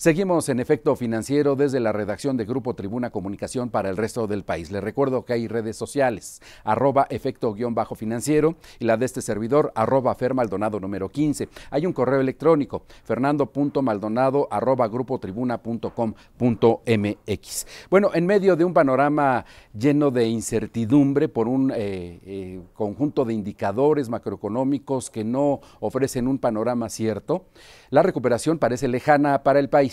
Seguimos en efecto financiero desde la redacción de Grupo Tribuna Comunicación para el resto del país. Les recuerdo que hay redes sociales, arroba efecto-financiero y la de este servidor, arroba fermaldonado número 15. Hay un correo electrónico, fernando.maldonado arroba Bueno, en medio de un panorama lleno de incertidumbre por un eh, eh, conjunto de indicadores macroeconómicos que no ofrecen un panorama cierto, la recuperación parece lejana para el país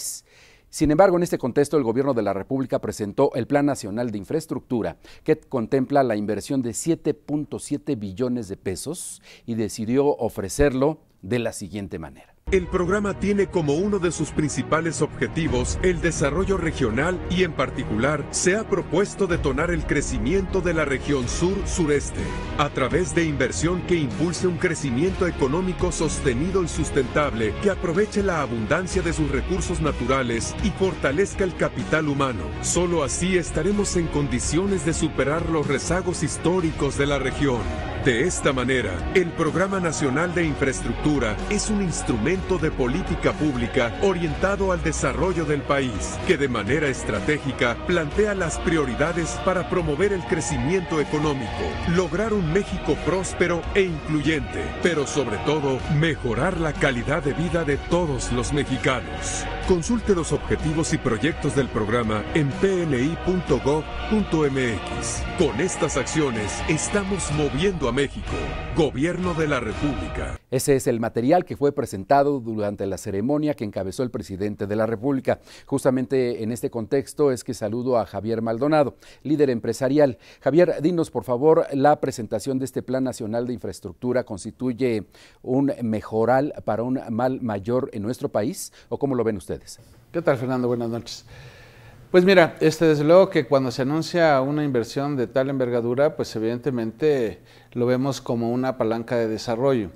sin embargo, en este contexto, el Gobierno de la República presentó el Plan Nacional de Infraestructura, que contempla la inversión de 7.7 billones de pesos y decidió ofrecerlo de la siguiente manera. El programa tiene como uno de sus principales objetivos el desarrollo regional y en particular se ha propuesto detonar el crecimiento de la región sur-sureste a través de inversión que impulse un crecimiento económico sostenido y sustentable que aproveche la abundancia de sus recursos naturales y fortalezca el capital humano. Solo así estaremos en condiciones de superar los rezagos históricos de la región. De esta manera, el Programa Nacional de Infraestructura es un instrumento de política pública orientado al desarrollo del país, que de manera estratégica plantea las prioridades para promover el crecimiento económico, lograr un México próspero e incluyente, pero sobre todo mejorar la calidad de vida de todos los mexicanos. Consulte los objetivos y proyectos del programa en pni.gov.mx. Con estas acciones estamos moviendo a México. Gobierno de la República. Ese es el material que fue presentado durante la ceremonia que encabezó el presidente de la República. Justamente en este contexto es que saludo a Javier Maldonado, líder empresarial. Javier, dinos por favor, la presentación de este Plan Nacional de Infraestructura constituye un mejoral para un mal mayor en nuestro país o cómo lo ven ustedes? ¿Qué tal, Fernando? Buenas noches. Pues mira, este, desde luego que cuando se anuncia una inversión de tal envergadura, pues evidentemente lo vemos como una palanca de desarrollo.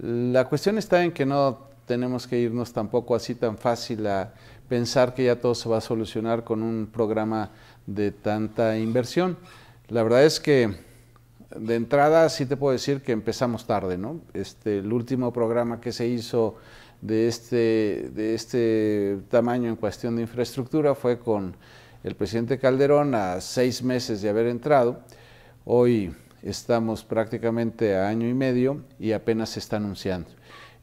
La cuestión está en que no tenemos que irnos tampoco así tan fácil a pensar que ya todo se va a solucionar con un programa de tanta inversión. La verdad es que de entrada sí te puedo decir que empezamos tarde, ¿no? Este, el último programa que se hizo de este, de este tamaño en cuestión de infraestructura fue con el presidente Calderón a seis meses de haber entrado. Hoy estamos prácticamente a año y medio y apenas se está anunciando.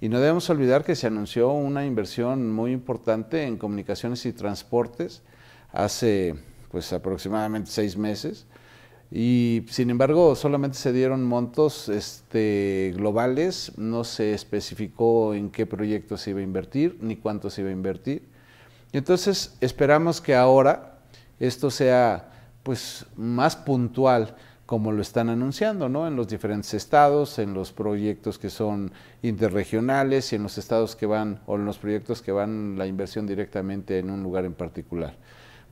Y no debemos olvidar que se anunció una inversión muy importante en comunicaciones y transportes hace pues aproximadamente seis meses, y sin embargo, solamente se dieron montos este, globales, no se especificó en qué proyecto se iba a invertir ni cuánto se iba a invertir. Entonces, esperamos que ahora esto sea pues más puntual como lo están anunciando, ¿no? En los diferentes estados, en los proyectos que son interregionales y en los estados que van o en los proyectos que van la inversión directamente en un lugar en particular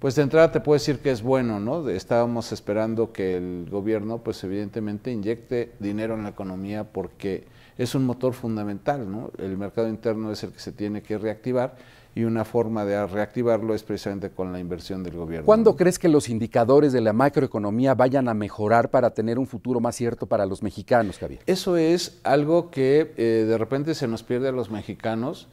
pues de entrada te puedo decir que es bueno, ¿no? Estábamos esperando que el gobierno, pues evidentemente, inyecte dinero en la economía porque es un motor fundamental, ¿no? El mercado interno es el que se tiene que reactivar y una forma de reactivarlo es precisamente con la inversión del gobierno. ¿Cuándo crees que los indicadores de la macroeconomía vayan a mejorar para tener un futuro más cierto para los mexicanos, Javier? Eso es algo que eh, de repente se nos pierde a los mexicanos.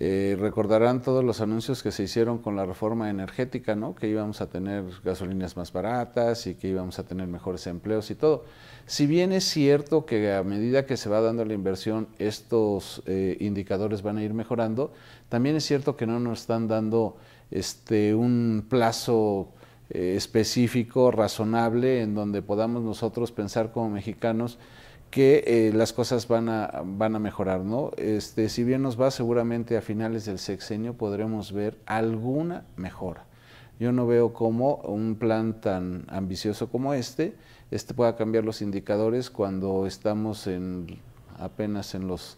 Eh, recordarán todos los anuncios que se hicieron con la reforma energética, ¿no? que íbamos a tener gasolinas más baratas y que íbamos a tener mejores empleos y todo. Si bien es cierto que a medida que se va dando la inversión, estos eh, indicadores van a ir mejorando, también es cierto que no nos están dando este, un plazo eh, específico, razonable, en donde podamos nosotros pensar como mexicanos que eh, las cosas van a, van a mejorar, ¿no? Este, si bien nos va, seguramente a finales del sexenio podremos ver alguna mejora. Yo no veo cómo un plan tan ambicioso como este, este pueda cambiar los indicadores cuando estamos en, apenas en los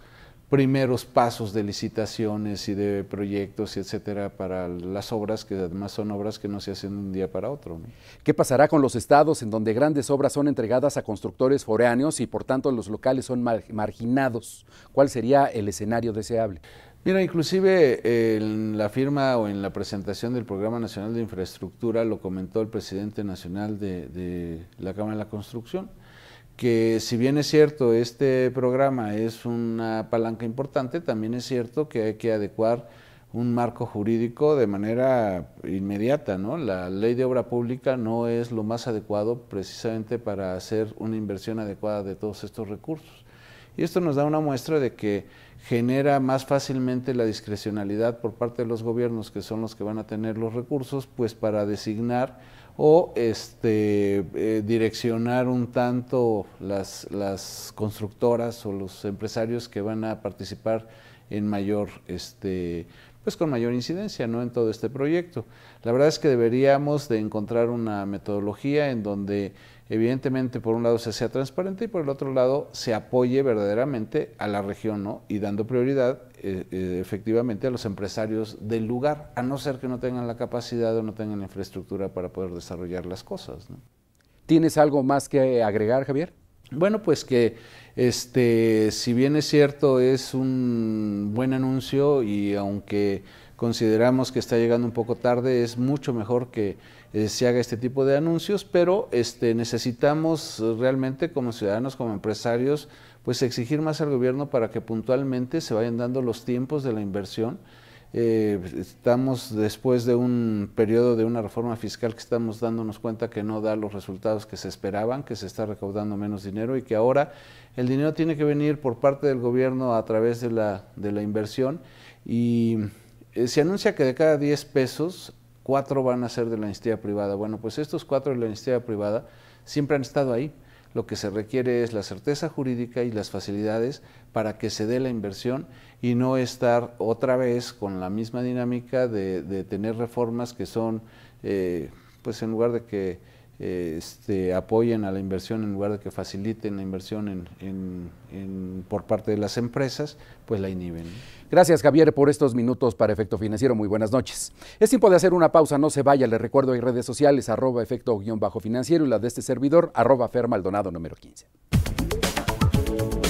primeros pasos de licitaciones y de proyectos, y etcétera, para las obras, que además son obras que no se hacen de un día para otro. ¿Qué pasará con los estados en donde grandes obras son entregadas a constructores foráneos y por tanto los locales son marginados? ¿Cuál sería el escenario deseable? Mira, inclusive eh, en la firma o en la presentación del Programa Nacional de Infraestructura lo comentó el presidente nacional de la Cámara de la Construcción que si bien es cierto, este programa es una palanca importante, también es cierto que hay que adecuar un marco jurídico de manera inmediata, ¿no? La ley de obra pública no es lo más adecuado precisamente para hacer una inversión adecuada de todos estos recursos. Y esto nos da una muestra de que genera más fácilmente la discrecionalidad por parte de los gobiernos, que son los que van a tener los recursos, pues para designar o este, eh, direccionar un tanto las, las, constructoras o los empresarios que van a participar en mayor, este, pues con mayor incidencia ¿no? en todo este proyecto. La verdad es que deberíamos de encontrar una metodología en donde evidentemente por un lado se sea transparente y por el otro lado se apoye verdaderamente a la región ¿no? y dando prioridad eh, eh, efectivamente a los empresarios del lugar, a no ser que no tengan la capacidad o no tengan la infraestructura para poder desarrollar las cosas. ¿Tienes algo más que agregar, Javier? Bueno, pues que este, si bien es cierto, es un buen anuncio y aunque consideramos que está llegando un poco tarde, es mucho mejor que eh, se haga este tipo de anuncios, pero este, necesitamos realmente como ciudadanos, como empresarios, pues exigir más al gobierno para que puntualmente se vayan dando los tiempos de la inversión. Eh, estamos después de un periodo de una reforma fiscal que estamos dándonos cuenta que no da los resultados que se esperaban, que se está recaudando menos dinero y que ahora el dinero tiene que venir por parte del gobierno a través de la, de la inversión y eh, se anuncia que de cada 10 pesos, 4 van a ser de la iniciativa privada. Bueno, pues estos 4 de la iniciativa privada siempre han estado ahí. Lo que se requiere es la certeza jurídica y las facilidades para que se dé la inversión y no estar otra vez con la misma dinámica de, tener reformas que son, eh, pues en lugar de que este, apoyen a la inversión en lugar de que faciliten la inversión en, por parte de las empresas, pues la inhiben. Gracias Javier por estos minutos para Efecto Financiero. Muy buenas noches. Es tiempo de hacer una pausa, no se vaya. Le recuerdo hay redes sociales arroba efecto-financiero guión bajo y la de este servidor arroba fermaldonado número 15.